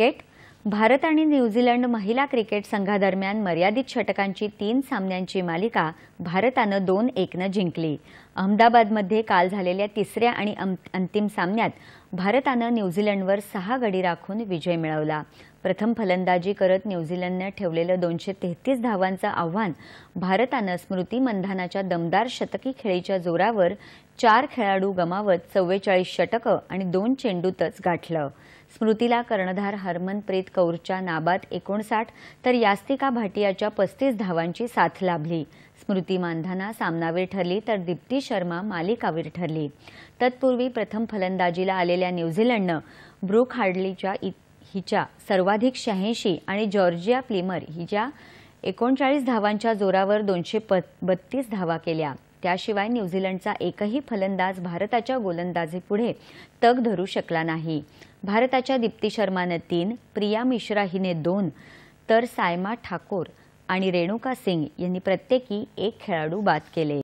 cricket Bharat आणि New Zealand महिला cricket संघादरम्यान मर्यादित षटकांची तीन सामन्यांची मालिका भारतानं दोन एकनं जिंकली अहमदाबादमध्ये काल झालेल्या तिसऱ्या आणि अंतिम सामन्यात भारतानं न्यूझीलंडवर सहा गडी राखून विजय मिळवला प्रथम फलंदाजी करत न्यूझीलंडनं ठेवलेलं दोनशे तेहतीस धावांचं आव्हान भारतानं स्मृती मंधानाच्या दमदार शतकी खेळीच्या जोरावर चार खेळाडू गमावत चव्वेचाळीस षटकं आणि दोन चेंडूतच गाठलं स्मृतीला कर्णधार हरमनप्रीत कौरच्या नाबाद एकोणसाठ तर यास्तिका भाटियाच्या पस्तीस धावांची साथ लाभली स्मृती मानधाना सामनावीर ठरली तर दीप्ती शर्मा मालिकावीर ठरली तत्पूर्वी प्रथम फलंदाजीला आलेल्या न्यूझीलंडनं ब्रुक हार्डलीच्या हिच्या सर्वाधिक शहाऐंशी आणि जॉर्जिया प्लिमर हिच्या एकोणचाळीस धावांच्या जोरावर दोनशे बत्तीस धावा केल्या त्याशिवाय न्यूझीलंडचा एकही फलंदाज भारताच्या गोलंदाजीपुढे तग धरू शकला नाही भारताच्या दीप्ती शर्मानं तीन प्रिया मिश्रा हिने दोन तर सायमा ठाकूर आणि रेणुका सिंग यांनी प्रत्येकी एक खेळाडू बाद केले